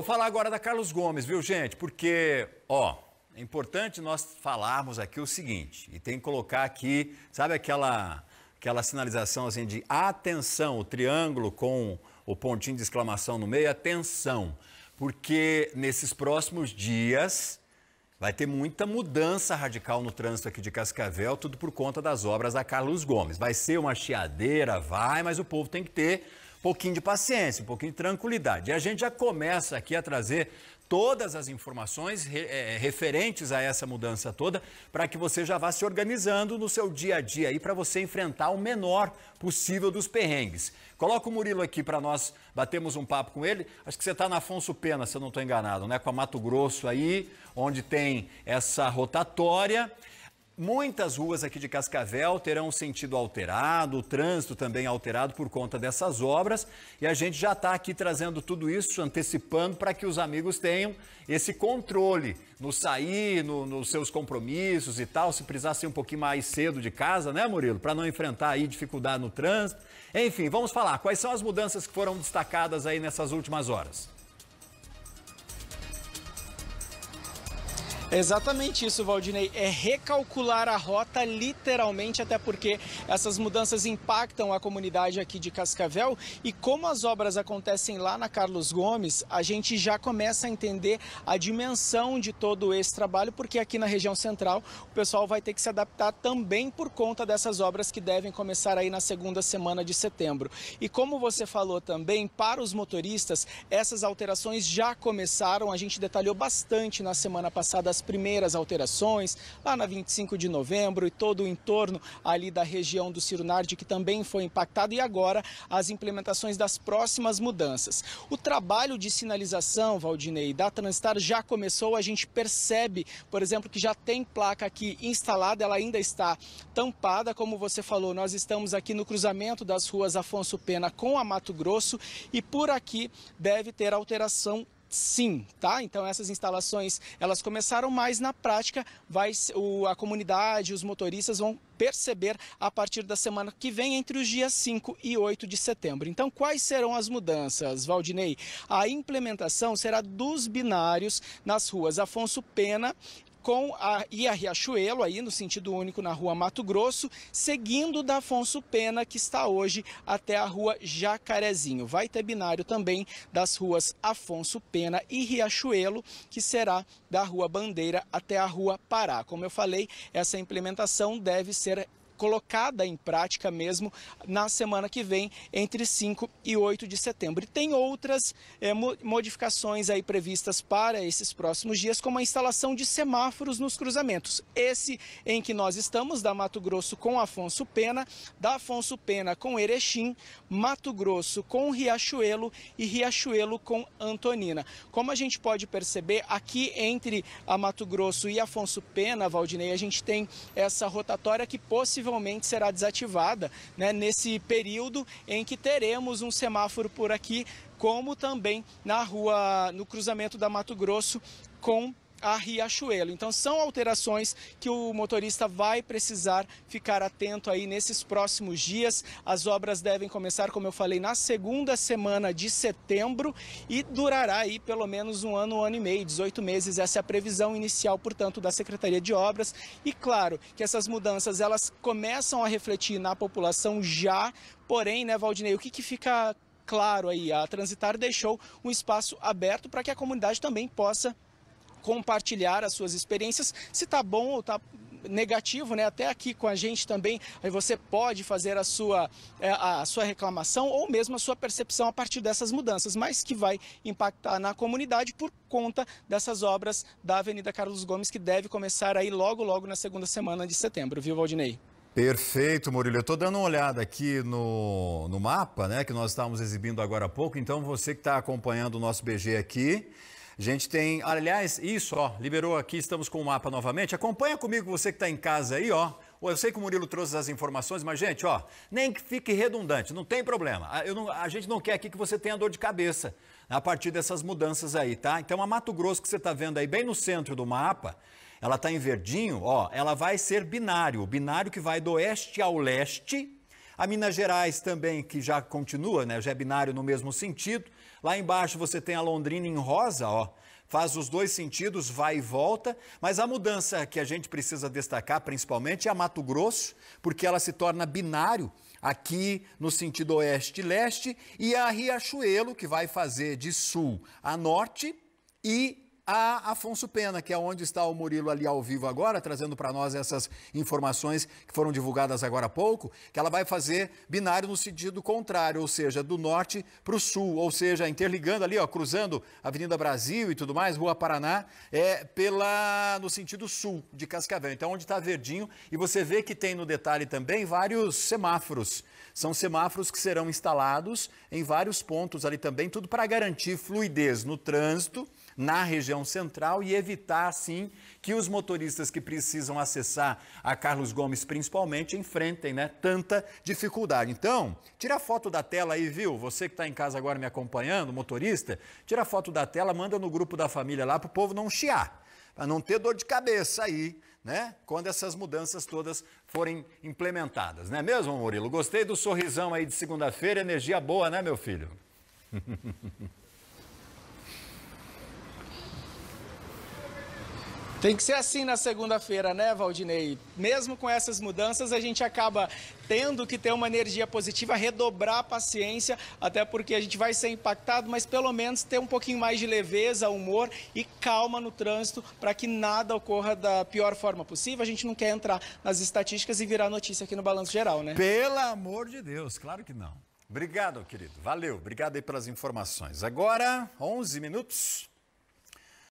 Vou falar agora da Carlos Gomes, viu, gente? Porque, ó, é importante nós falarmos aqui o seguinte, e tem que colocar aqui, sabe aquela aquela sinalização assim de atenção, o triângulo com o pontinho de exclamação no meio, atenção, porque nesses próximos dias vai ter muita mudança radical no trânsito aqui de Cascavel, tudo por conta das obras da Carlos Gomes. Vai ser uma chiadeira, vai, mas o povo tem que ter pouquinho de paciência, um pouquinho de tranquilidade. E a gente já começa aqui a trazer todas as informações eh, eh, referentes a essa mudança toda, para que você já vá se organizando no seu dia a dia aí para você enfrentar o menor possível dos perrengues. Coloca o Murilo aqui para nós batermos um papo com ele. Acho que você está na Afonso Pena, se eu não estou enganado, né? Com a Mato Grosso aí, onde tem essa rotatória. Muitas ruas aqui de Cascavel terão sentido alterado, o trânsito também alterado por conta dessas obras. E a gente já está aqui trazendo tudo isso, antecipando para que os amigos tenham esse controle no sair, no, nos seus compromissos e tal. Se precisasse um pouquinho mais cedo de casa, né, Murilo? Para não enfrentar aí dificuldade no trânsito. Enfim, vamos falar. Quais são as mudanças que foram destacadas aí nessas últimas horas? exatamente isso, Valdinei. É recalcular a rota literalmente, até porque essas mudanças impactam a comunidade aqui de Cascavel. E como as obras acontecem lá na Carlos Gomes, a gente já começa a entender a dimensão de todo esse trabalho, porque aqui na região central o pessoal vai ter que se adaptar também por conta dessas obras que devem começar aí na segunda semana de setembro. E como você falou também, para os motoristas, essas alterações já começaram. A gente detalhou bastante na semana passada as as primeiras alterações lá na 25 de novembro e todo o entorno ali da região do Ciro Nardi, que também foi impactado, e agora as implementações das próximas mudanças. O trabalho de sinalização, Valdinei, da Transitar já começou, a gente percebe, por exemplo, que já tem placa aqui instalada, ela ainda está tampada, como você falou, nós estamos aqui no cruzamento das ruas Afonso Pena com a Mato Grosso e por aqui deve ter alteração sim, tá? Então essas instalações, elas começaram, mas na prática vai o, a comunidade, os motoristas vão perceber a partir da semana que vem, entre os dias 5 e 8 de setembro. Então, quais serão as mudanças, Valdinei? A implementação será dos binários nas ruas Afonso Pena com a Ia Riachuelo, aí no sentido único na rua Mato Grosso, seguindo da Afonso Pena, que está hoje até a rua Jacarezinho. Vai ter binário também das ruas Afonso Pena e Riachuelo, que será da rua Bandeira até a rua Pará. Como eu falei, essa implementação deve ser colocada em prática mesmo na semana que vem, entre 5 e 8 de setembro. E tem outras é, modificações aí previstas para esses próximos dias, como a instalação de semáforos nos cruzamentos. Esse em que nós estamos, da Mato Grosso com Afonso Pena, da Afonso Pena com Erechim, Mato Grosso com Riachuelo e Riachuelo com Antonina. Como a gente pode perceber, aqui entre a Mato Grosso e Afonso Pena, Valdinei, a gente tem essa rotatória que possivelmente provavelmente será desativada né, nesse período em que teremos um semáforo por aqui, como também na rua, no cruzamento da Mato Grosso com a Riachuelo. Então são alterações que o motorista vai precisar ficar atento aí nesses próximos dias. As obras devem começar, como eu falei, na segunda semana de setembro e durará aí pelo menos um ano, um ano e meio, 18 meses. Essa é a previsão inicial, portanto, da Secretaria de Obras. E claro que essas mudanças elas começam a refletir na população já, porém, né, Valdinei, o que, que fica claro aí? A Transitar deixou um espaço aberto para que a comunidade também possa compartilhar as suas experiências, se está bom ou está negativo, né? Até aqui com a gente também, aí você pode fazer a sua, é, a sua reclamação ou mesmo a sua percepção a partir dessas mudanças, mas que vai impactar na comunidade por conta dessas obras da Avenida Carlos Gomes, que deve começar aí logo, logo na segunda semana de setembro, viu, Valdinei? Perfeito, Murilo. Eu estou dando uma olhada aqui no, no mapa, né, que nós estávamos exibindo agora há pouco. Então, você que está acompanhando o nosso BG aqui, a gente tem, aliás, isso, ó, liberou aqui, estamos com o mapa novamente. Acompanha comigo você que está em casa aí, ó. Eu sei que o Murilo trouxe as informações, mas, gente, ó, nem que fique redundante, não tem problema. Não, a gente não quer aqui que você tenha dor de cabeça a partir dessas mudanças aí, tá? Então, a Mato Grosso que você está vendo aí, bem no centro do mapa, ela está em verdinho, ó, ela vai ser binário, binário que vai do oeste ao leste. A Minas Gerais também, que já continua, né, já é binário no mesmo sentido. Lá embaixo você tem a Londrina em rosa, ó. Faz os dois sentidos, vai e volta, mas a mudança que a gente precisa destacar principalmente é a Mato Grosso, porque ela se torna binário aqui no sentido oeste-leste, e a Riachuelo, que vai fazer de sul a norte e a Afonso Pena, que é onde está o Murilo ali ao vivo agora, trazendo para nós essas informações que foram divulgadas agora há pouco, que ela vai fazer binário no sentido contrário, ou seja, do norte para o sul, ou seja, interligando ali, ó, cruzando Avenida Brasil e tudo mais, Rua Paraná, é pela no sentido sul de Cascavel. Então, onde está verdinho, e você vê que tem no detalhe também vários semáforos. São semáforos que serão instalados em vários pontos ali também, tudo para garantir fluidez no trânsito na região central e evitar, assim, que os motoristas que precisam acessar a Carlos Gomes, principalmente, enfrentem né, tanta dificuldade. Então, tira foto da tela aí, viu? Você que está em casa agora me acompanhando, motorista, tira foto da tela, manda no grupo da família lá para o povo não chiar, para não ter dor de cabeça aí, né? Quando essas mudanças todas forem implementadas, não é mesmo, Murilo? Gostei do sorrisão aí de segunda-feira, energia boa, né, meu filho? Tem que ser assim na segunda-feira, né, Valdinei? Mesmo com essas mudanças, a gente acaba tendo que ter uma energia positiva, redobrar a paciência, até porque a gente vai ser impactado, mas pelo menos ter um pouquinho mais de leveza, humor e calma no trânsito para que nada ocorra da pior forma possível. A gente não quer entrar nas estatísticas e virar notícia aqui no Balanço Geral, né? Pelo amor de Deus, claro que não. Obrigado, querido. Valeu. Obrigado aí pelas informações. Agora, 11 minutos.